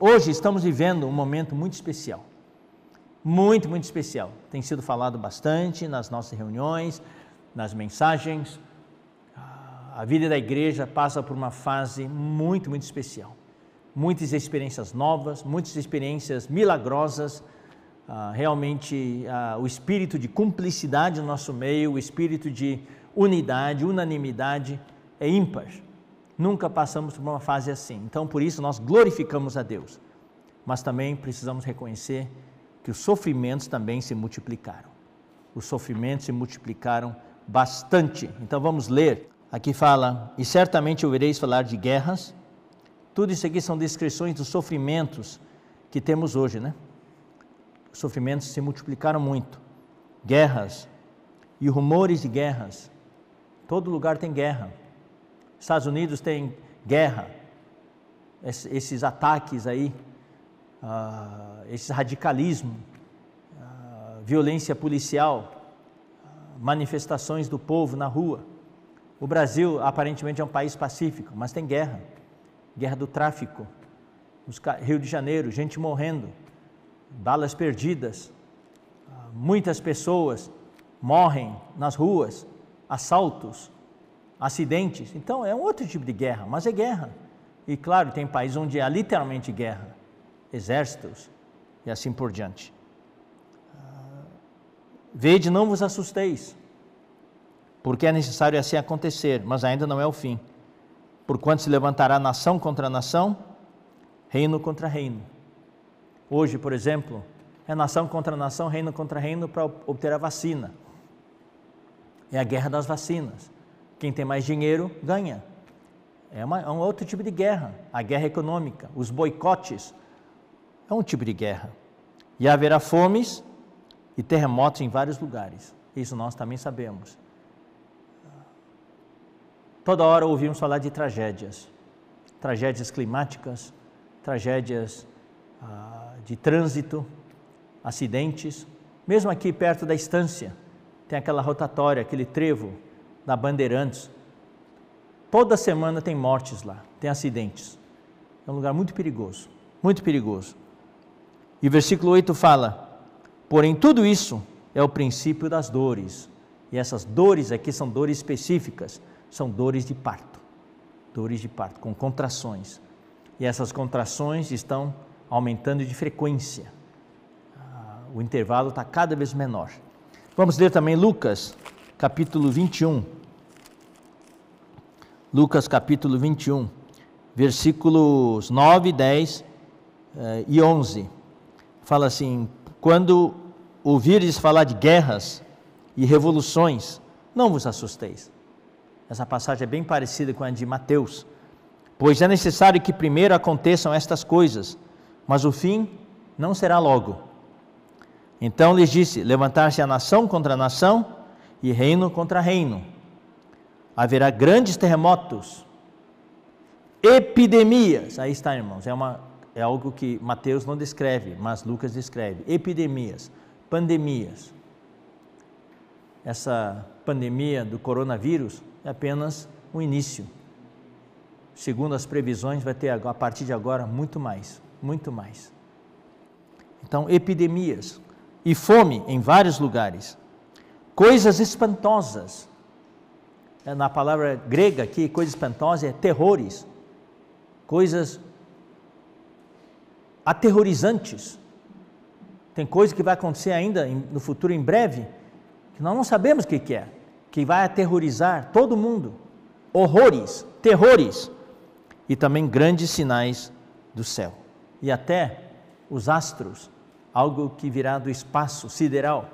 Hoje estamos vivendo um momento muito especial. Muito, muito especial. Tem sido falado bastante nas nossas reuniões, nas mensagens. A vida da igreja passa por uma fase muito, muito especial. Muitas experiências novas, muitas experiências milagrosas. Ah, realmente, ah, o espírito de cumplicidade no nosso meio, o espírito de unidade, unanimidade é ímpar. Nunca passamos por uma fase assim. Então, por isso, nós glorificamos a Deus. Mas também precisamos reconhecer que os sofrimentos também se multiplicaram. Os sofrimentos se multiplicaram bastante. Então, vamos ler. Aqui fala: E certamente ouvireis falar de guerras. Tudo isso aqui são descrições dos sofrimentos que temos hoje, né? Os sofrimentos se multiplicaram muito. Guerras e rumores de guerras. Todo lugar tem guerra Estados Unidos tem guerra, esses ataques aí, ah, esse radicalismo, ah, violência policial, ah, manifestações do povo na rua. O Brasil aparentemente é um país pacífico, mas tem guerra, guerra do tráfico, Rio de Janeiro, gente morrendo, balas perdidas, muitas pessoas morrem nas ruas, assaltos acidentes. Então é um outro tipo de guerra, mas é guerra. E claro, tem países onde é literalmente guerra, exércitos e assim por diante. Ah, vede, não vos assusteis, porque é necessário assim acontecer, mas ainda não é o fim. Porquanto se levantará nação contra nação, reino contra reino. Hoje, por exemplo, é nação contra nação, reino contra reino para obter a vacina. É a guerra das vacinas. Quem tem mais dinheiro ganha. É, uma, é um outro tipo de guerra, a guerra econômica, os boicotes. É um tipo de guerra. E haverá fomes e terremotos em vários lugares. Isso nós também sabemos. Toda hora ouvimos falar de tragédias, tragédias climáticas, tragédias ah, de trânsito, acidentes. Mesmo aqui perto da estância, tem aquela rotatória, aquele trevo da Bandeirantes. Toda semana tem mortes lá, tem acidentes. É um lugar muito perigoso, muito perigoso. E versículo 8 fala: Porém, tudo isso é o princípio das dores. E essas dores aqui são dores específicas, são dores de parto. Dores de parto, com contrações. E essas contrações estão aumentando de frequência. Ah, o intervalo está cada vez menor. Vamos ler também Lucas capítulo 21. Lucas capítulo 21, versículos 9, 10 eh, e 11. Fala assim: Quando ouvires falar de guerras e revoluções, não vos assusteis. Essa passagem é bem parecida com a de Mateus. Pois é necessário que primeiro aconteçam estas coisas, mas o fim não será logo. Então lhes disse: Levantar-se a nação contra a nação e reino contra reino. Haverá grandes terremotos, epidemias. Aí está, irmãos, é, uma, é algo que Mateus não descreve, mas Lucas descreve: epidemias, pandemias. Essa pandemia do coronavírus é apenas o início. Segundo as previsões, vai ter a partir de agora muito mais, muito mais. Então, epidemias e fome em vários lugares coisas espantosas. É, na palavra grega aqui, coisa espantosa é terrores, coisas aterrorizantes. Tem coisa que vai acontecer ainda no futuro, em breve, que nós não sabemos o que, que é, que vai aterrorizar todo mundo. Horrores, terrores e também grandes sinais do céu. E até os astros, algo que virá do espaço sideral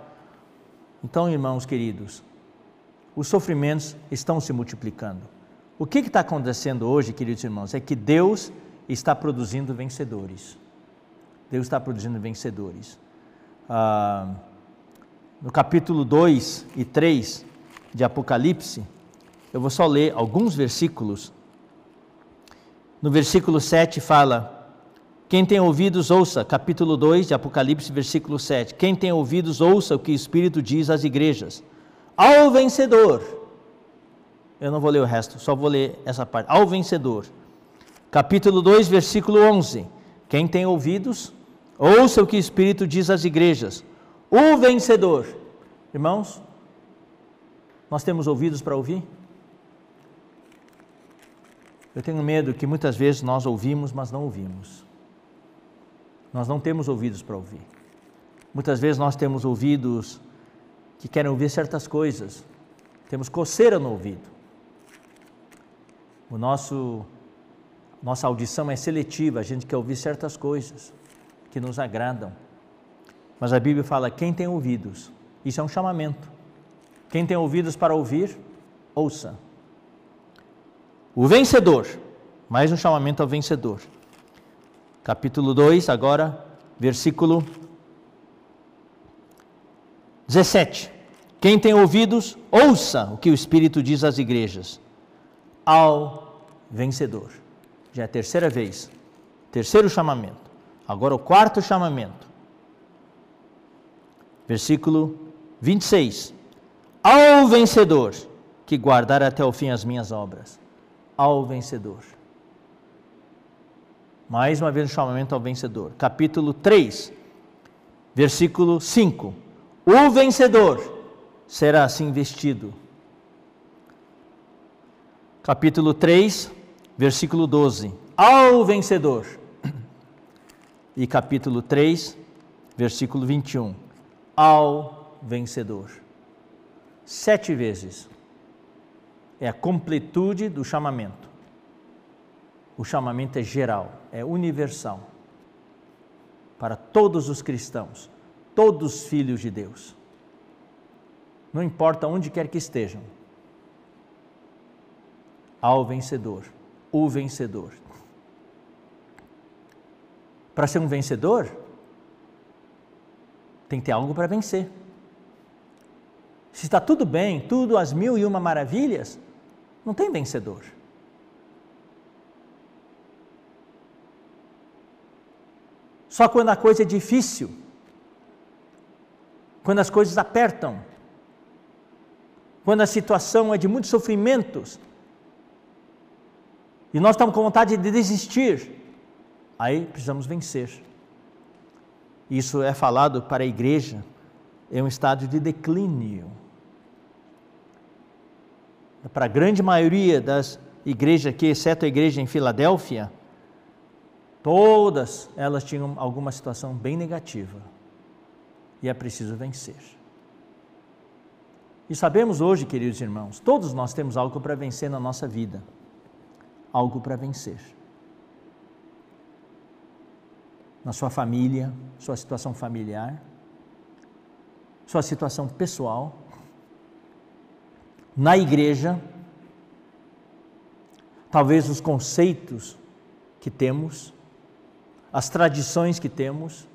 então, irmãos queridos, os sofrimentos estão se multiplicando. O que está acontecendo hoje, queridos irmãos, é que Deus está produzindo vencedores. Deus está produzindo vencedores. Ah, no capítulo 2 e 3 de Apocalipse, eu vou só ler alguns versículos. No versículo 7 fala: quem tem ouvidos, ouça. Capítulo 2 de Apocalipse, versículo 7. Quem tem ouvidos, ouça o que o Espírito diz às igrejas. Ao vencedor. Eu não vou ler o resto, só vou ler essa parte. Ao vencedor. Capítulo 2, versículo 11. Quem tem ouvidos, ouça o que o Espírito diz às igrejas. O vencedor. Irmãos, nós temos ouvidos para ouvir? Eu tenho medo que muitas vezes nós ouvimos, mas não ouvimos. Nós não temos ouvidos para ouvir. Muitas vezes nós temos ouvidos que querem ouvir certas coisas, temos coceira no ouvido. O nosso nossa audição é seletiva, a gente quer ouvir certas coisas que nos agradam. Mas a Bíblia fala: quem tem ouvidos, isso é um chamamento. Quem tem ouvidos para ouvir, ouça. O vencedor, mais um chamamento ao vencedor capítulo 2, agora, versículo 17. Quem tem ouvidos, ouça o que o Espírito diz às igrejas. Ao vencedor. Já é a terceira vez. Terceiro chamamento. Agora o quarto chamamento. Versículo 26. Ao vencedor que guardar até o fim as minhas obras. Ao vencedor. Mais uma vez o um chamamento ao vencedor. Capítulo 3, versículo 5. O vencedor será assim vestido. Capítulo 3, versículo 12. Ao vencedor. E capítulo 3, versículo 21. Ao vencedor. Sete vezes. É a completude do chamamento o chamamento é geral, é universal para todos os cristãos, todos os filhos de Deus. Não importa onde quer que estejam, ao vencedor, o vencedor. Para ser um vencedor, tem que ter algo para vencer. Se está tudo bem, tudo às mil e uma maravilhas, não tem vencedor. Só quando a coisa é difícil, quando as coisas apertam, quando a situação é de muitos sofrimentos, e nós estamos com vontade de desistir, aí precisamos vencer. Isso é falado para a igreja em é um estado de declínio. Para a grande maioria das igrejas aqui, exceto a igreja em Filadélfia, Todas elas tinham alguma situação bem negativa e é preciso vencer. E sabemos hoje, queridos irmãos, todos nós temos algo para vencer na nossa vida. Algo para vencer. Na sua família, sua situação familiar, sua situação pessoal, na igreja, talvez os conceitos que temos as tradições que temos,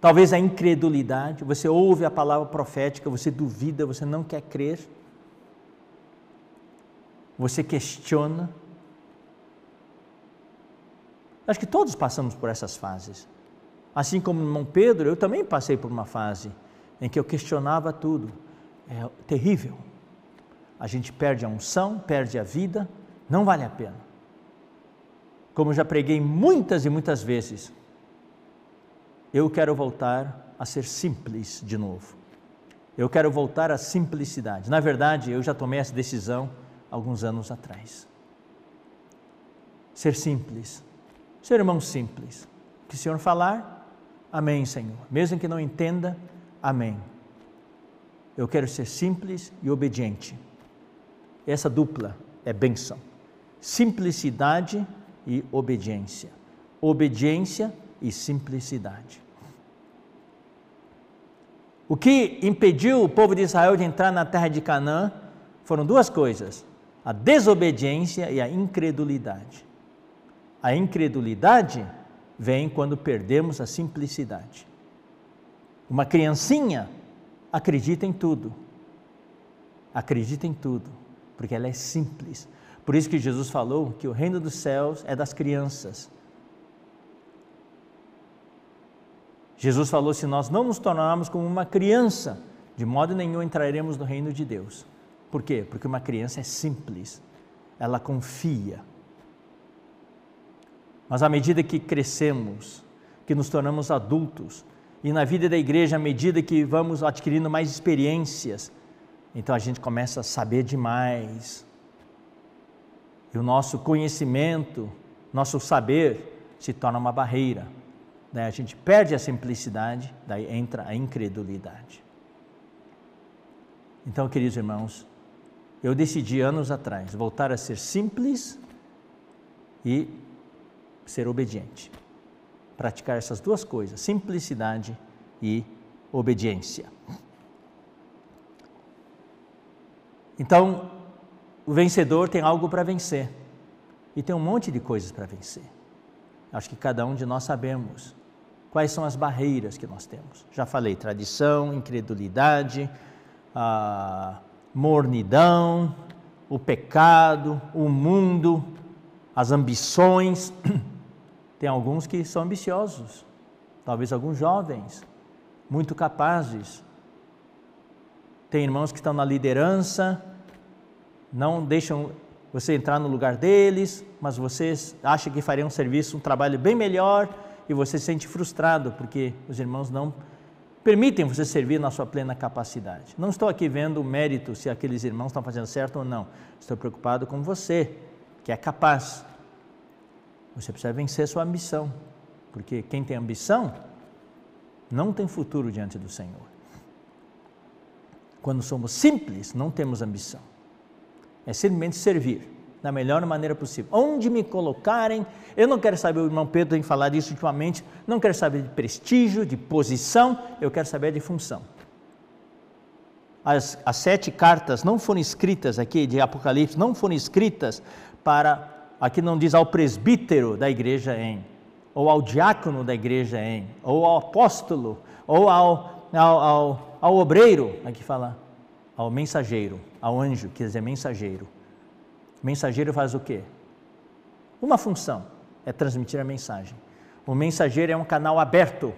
talvez a incredulidade. Você ouve a palavra profética, você duvida, você não quer crer, você questiona. Acho que todos passamos por essas fases. Assim como irmão Pedro, eu também passei por uma fase em que eu questionava tudo. É terrível. A gente perde a unção, perde a vida, não vale a pena como já preguei muitas e muitas vezes, eu quero voltar a ser simples de novo. Eu quero voltar à simplicidade. Na verdade, eu já tomei essa decisão alguns anos atrás. Ser simples, ser irmão simples. Que o Senhor falar, amém, Senhor. Mesmo que não entenda, amém. Eu quero ser simples e obediente. Essa dupla é bênção. Simplicidade e e obediência. Obediência e simplicidade. O que impediu o povo de Israel de entrar na terra de Canaã foram duas coisas: a desobediência e a incredulidade. A incredulidade vem quando perdemos a simplicidade. Uma criancinha acredita em tudo. Acredita em tudo, porque ela é simples. Por isso que Jesus falou que o reino dos céus é das crianças. Jesus falou: se nós não nos tornarmos como uma criança, de modo nenhum entraremos no reino de Deus. Por quê? Porque uma criança é simples, ela confia. Mas à medida que crescemos, que nos tornamos adultos, e na vida da igreja, à medida que vamos adquirindo mais experiências, então a gente começa a saber demais, e o nosso conhecimento, nosso saber se torna uma barreira. Daí né? a gente perde a simplicidade, daí entra a incredulidade. Então, queridos irmãos, eu decidi anos atrás voltar a ser simples e ser obediente. Praticar essas duas coisas, simplicidade e obediência. Então, o vencedor tem algo para vencer. E tem um monte de coisas para vencer. Acho que cada um de nós sabemos quais são as barreiras que nós temos. Já falei: tradição, incredulidade, mornidão, o pecado, o mundo, as ambições. Tem alguns que são ambiciosos, talvez alguns jovens, muito capazes. Tem irmãos que estão na liderança, não deixam você entrar no lugar deles, mas você acha que faria um serviço, um trabalho bem melhor e você se sente frustrado porque os irmãos não permitem você servir na sua plena capacidade. Não estou aqui vendo o mérito se aqueles irmãos estão fazendo certo ou não. Estou preocupado com você, que é capaz. Você precisa vencer sua ambição, porque quem tem ambição não tem futuro diante do Senhor. Quando somos simples, não temos ambição. É simplesmente servir da melhor maneira possível. Onde me colocarem, eu não quero saber, o irmão Pedro tem falado isso ultimamente, não quero saber de prestígio, de posição, eu quero saber de função. As, as sete cartas não foram escritas aqui, de Apocalipse, não foram escritas para, aqui não diz ao presbítero da igreja em, ou ao diácono da igreja em, ou ao apóstolo, ou ao, ao, ao, ao obreiro, aqui fala, ao mensageiro, ao anjo, quer dizer mensageiro. mensageiro faz o quê? Uma função é transmitir a mensagem. O mensageiro é um canal aberto.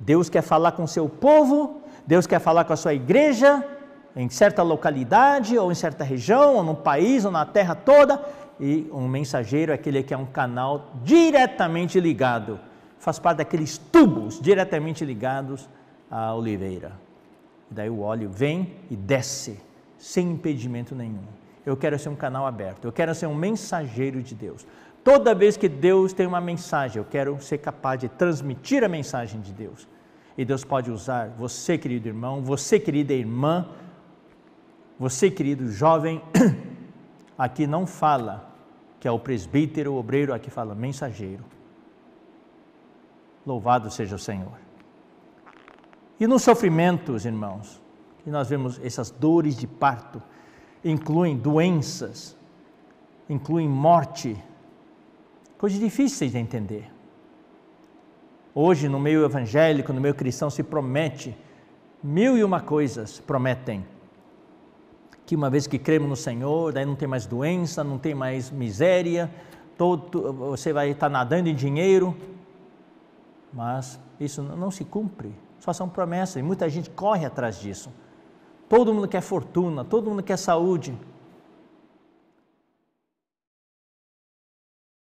Deus quer falar com seu povo, Deus quer falar com a sua igreja, em certa localidade, ou em certa região, ou no país, ou na terra toda. E um mensageiro é aquele que é um canal diretamente ligado, faz parte daqueles tubos diretamente ligados à oliveira. Daí o óleo vem e desce, sem impedimento nenhum. Eu quero ser um canal aberto, eu quero ser um mensageiro de Deus. Toda vez que Deus tem uma mensagem, eu quero ser capaz de transmitir a mensagem de Deus. E Deus pode usar você, querido irmão, você, querida irmã, você, querido jovem, aqui não fala que é o presbítero, o obreiro, aqui fala mensageiro. Louvado seja o Senhor. E nos sofrimentos, irmãos, que nós vemos essas dores de parto, incluem doenças, incluem morte, coisas difíceis de entender. Hoje, no meio evangélico, no meio cristão, se promete mil e uma coisas prometem. Que uma vez que cremos no Senhor, daí não tem mais doença, não tem mais miséria, todo, você vai estar nadando em dinheiro, mas isso não se cumpre só são promessas e muita gente corre atrás disso. Todo mundo quer fortuna, todo mundo quer saúde,